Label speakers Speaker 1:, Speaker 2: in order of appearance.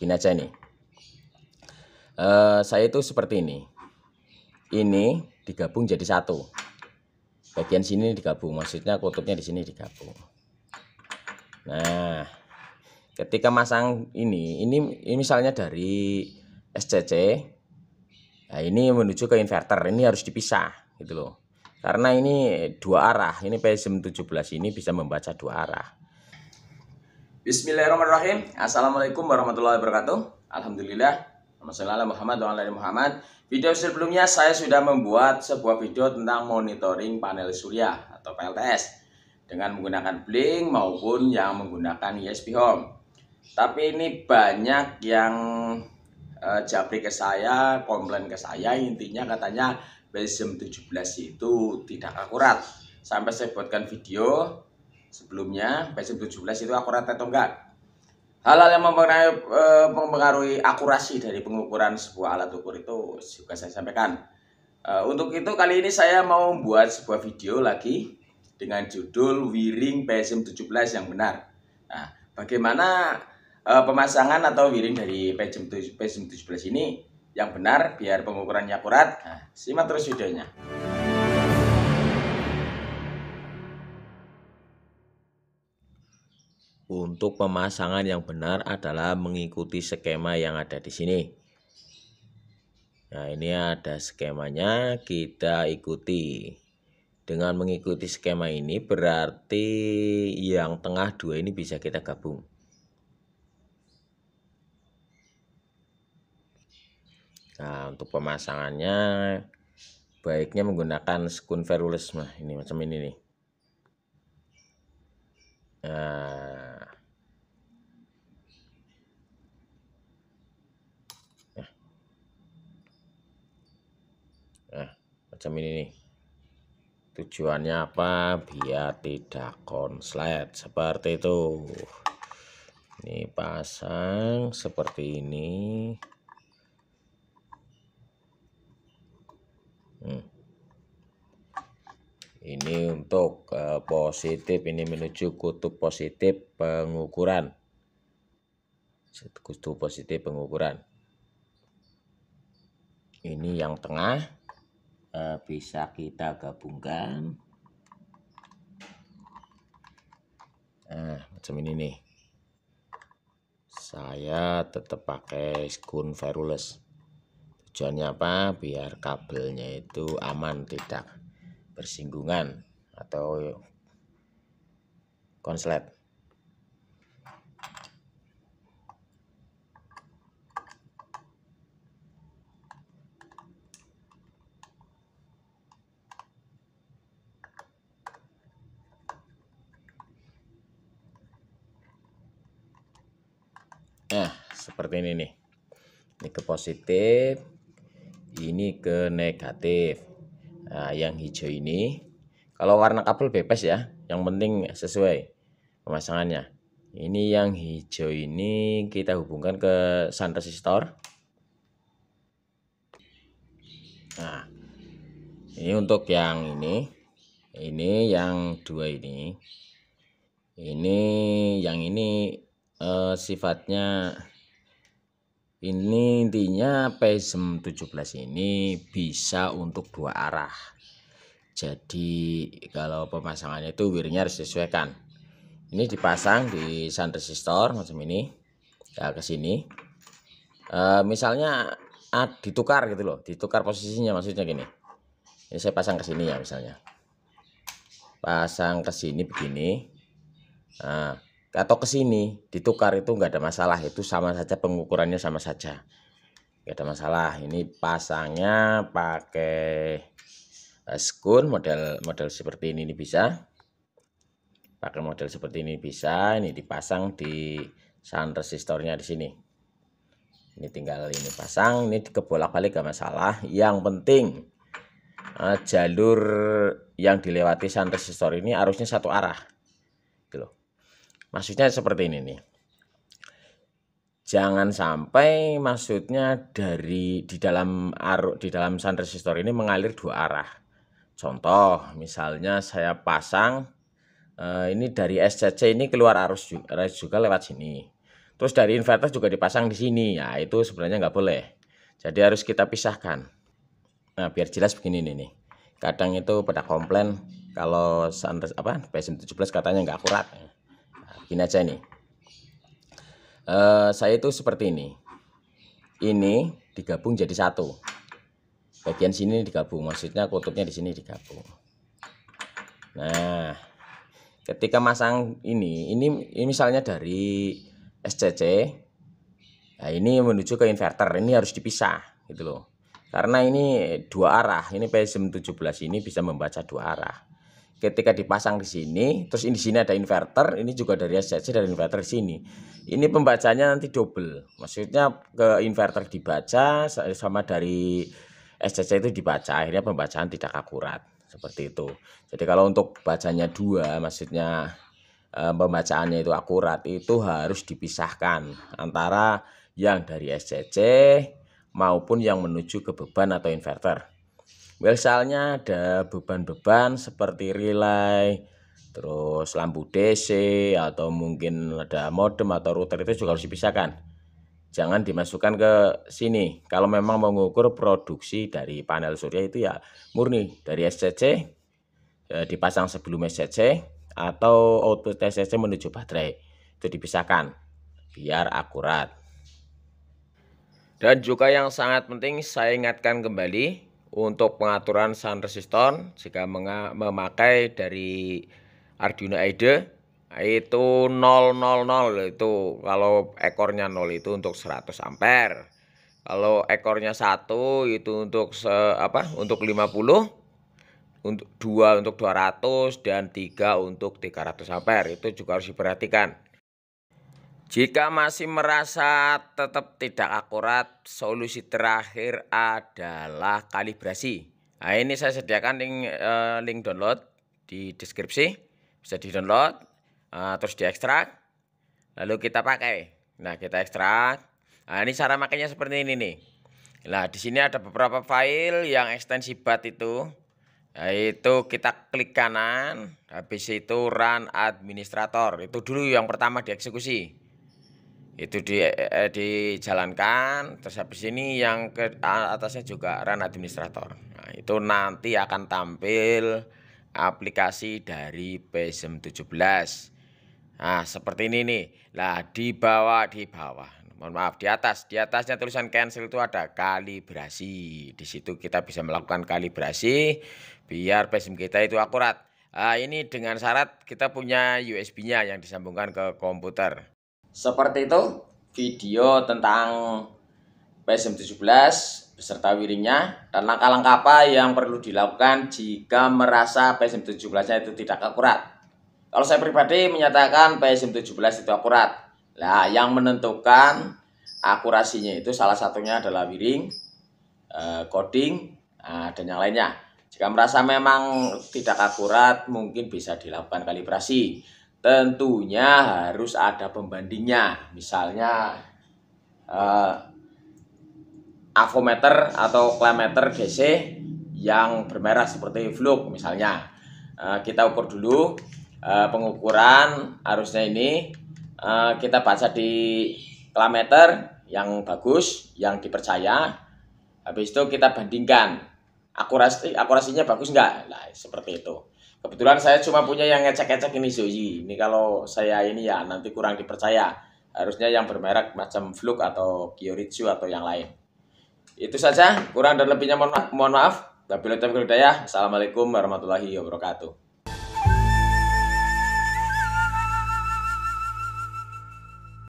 Speaker 1: gini aja nih eh, uh, saya itu seperti ini ini digabung jadi satu bagian sini digabung maksudnya kutubnya di sini digabung nah ketika masang ini ini, ini misalnya dari SCC nah ini menuju ke inverter ini harus dipisah gitu loh karena ini dua arah ini PSM 17 ini bisa membaca dua arah Bismillahirrahmanirrahim. Assalamualaikum warahmatullahi wabarakatuh. Alhamdulillah. Wassalamualaikum warahmatullahi wabarakatuh. Video sebelumnya saya sudah membuat sebuah video tentang monitoring panel surya atau PLTS dengan menggunakan Blink maupun yang menggunakan ESP Home. Tapi ini banyak yang e, eh, japri ke saya, komplain ke saya, intinya katanya BSM 17 itu tidak akurat. Sampai saya buatkan video sebelumnya PSM 17 itu akurat atau enggak. Hal-hal yang mempengaruhi, eh, mempengaruhi akurasi dari pengukuran sebuah alat ukur itu juga saya sampaikan. Eh, untuk itu kali ini saya mau membuat sebuah video lagi dengan judul wiring PSM 17 yang benar. Nah, bagaimana eh, pemasangan atau wiring dari PSM, PSM 17 ini yang benar biar pengukurannya akurat? Nah, simak terus videonya. Untuk pemasangan yang benar adalah mengikuti skema yang ada di sini. Nah, ini ada skemanya, kita ikuti. Dengan mengikuti skema ini berarti yang tengah dua ini bisa kita gabung. Nah, untuk pemasangannya baiknya menggunakan skun ferulus. Nah, ini macam ini nih. Nah, macam ini nih tujuannya apa biar tidak konslet seperti itu ini pasang seperti ini hmm. ini untuk uh, positif ini menuju kutub positif pengukuran kutub positif pengukuran ini yang tengah bisa kita gabungkan nah macam ini nih saya tetap pakai skun virus. tujuannya apa biar kabelnya itu aman tidak bersinggungan atau konslet seperti ini nih ini ke positif ini ke negatif nah, yang hijau ini kalau warna kabel bebas ya yang penting sesuai pemasangannya ini yang hijau ini kita hubungkan ke sun resistor nah ini untuk yang ini ini yang dua ini ini yang ini uh, sifatnya ini intinya PSM 17 ini bisa untuk dua arah jadi kalau pemasangannya itu wirnya harus disesuaikan ini dipasang di sun resistor macam ini ya ke sini e, misalnya ah, ditukar gitu loh ditukar posisinya maksudnya gini ini saya pasang ke sini ya misalnya pasang ke sini begini nah atau ke sini ditukar itu nggak ada masalah itu sama saja pengukurannya sama saja nggak ada masalah ini pasangnya pakai eh, skun model model seperti ini, ini bisa pakai model seperti ini bisa ini dipasang di sun resistornya di sini ini tinggal ini pasang ini kebolak balik gak masalah yang penting eh, jalur yang dilewati sun resistor ini arusnya satu arah gitu loh Maksudnya seperti ini nih. Jangan sampai maksudnya dari di dalam arus di dalam sun resistor ini mengalir dua arah. Contoh misalnya saya pasang eh, ini dari SCC ini keluar arus juga, lewat sini. Terus dari inverter juga dipasang di sini. Ya, itu sebenarnya nggak boleh. Jadi harus kita pisahkan. Nah, biar jelas begini nih nih. Kadang itu pada komplain kalau sun apa PSM 17 katanya nggak akurat gini aja nih eh, uh, saya itu seperti ini ini digabung jadi satu bagian sini digabung maksudnya kutubnya di sini digabung nah ketika masang ini ini, ini misalnya dari SCC nah ini menuju ke inverter ini harus dipisah gitu loh karena ini dua arah ini PSM 17 ini bisa membaca dua arah ketika dipasang di sini, terus di sini ada inverter, ini juga dari SCC dari inverter di sini. Ini pembacanya nanti double. Maksudnya ke inverter dibaca sama dari SCC itu dibaca, akhirnya pembacaan tidak akurat. Seperti itu. Jadi kalau untuk bacanya dua, maksudnya eh, pembacaannya itu akurat, itu harus dipisahkan antara yang dari SCC maupun yang menuju ke beban atau inverter. Misalnya ada beban-beban seperti relay, terus lampu DC atau mungkin ada modem atau router itu juga harus dipisahkan. Jangan dimasukkan ke sini. Kalau memang mengukur produksi dari panel surya itu ya murni dari SCC ya, dipasang sebelum SCC atau output SCC menuju baterai. Itu dipisahkan biar akurat. Dan juga yang sangat penting saya ingatkan kembali untuk pengaturan sun resistor jika memakai dari Arduino IDE itu 000 itu kalau ekornya 0 itu untuk 100 ampere kalau ekornya 1 itu untuk se, apa untuk 50 untuk 2 untuk 200 dan 3 untuk 300 ampere itu juga harus diperhatikan jika masih merasa tetap tidak akurat, solusi terakhir adalah kalibrasi. Nah, ini saya sediakan link eh, link download di deskripsi, bisa di-download, eh, terus diekstrak, lalu kita pakai. Nah, kita ekstrak. Nah, ini cara makanya seperti ini nih. Nah, di sini ada beberapa file yang ekstensi bat itu. Yaitu kita klik kanan, habis itu run administrator. Itu dulu yang pertama dieksekusi itu di eh, dijalankan terus habis ini yang ke atasnya juga ran administrator nah, itu nanti akan tampil aplikasi dari PSM 17 nah seperti ini nih lah di bawah di bawah mohon maaf di atas di atasnya tulisan cancel itu ada kalibrasi di situ kita bisa melakukan kalibrasi biar PSM kita itu akurat nah, ini dengan syarat kita punya USB-nya yang disambungkan ke komputer seperti itu video tentang PSM 17 beserta wiringnya dan langkah-langkah apa yang perlu dilakukan jika merasa PSM 17-nya itu tidak akurat. Kalau saya pribadi menyatakan PSM 17 itu akurat. Nah, yang menentukan akurasinya itu salah satunya adalah wiring, eh, coding, eh, dan yang lainnya. Jika merasa memang tidak akurat, mungkin bisa dilakukan kalibrasi tentunya harus ada pembandingnya. Misalnya eh, avometer atau klemeter DC yang bermerah seperti fluk misalnya. Eh, kita ukur dulu eh, pengukuran arusnya ini eh, kita baca di klemeter yang bagus, yang dipercaya. Habis itu kita bandingkan akurasi akurasinya bagus nggak? Nah, seperti itu. Kebetulan saya cuma punya yang ngecek-ngecek ini Zoe. Ini kalau saya ini ya nanti kurang dipercaya. Harusnya yang bermerek macam Fluke atau Kyoritsu atau yang lain. Itu saja, kurang dan lebihnya mohon, mohon maaf. Wabillahi taufiq Assalamualaikum warahmatullahi wabarakatuh.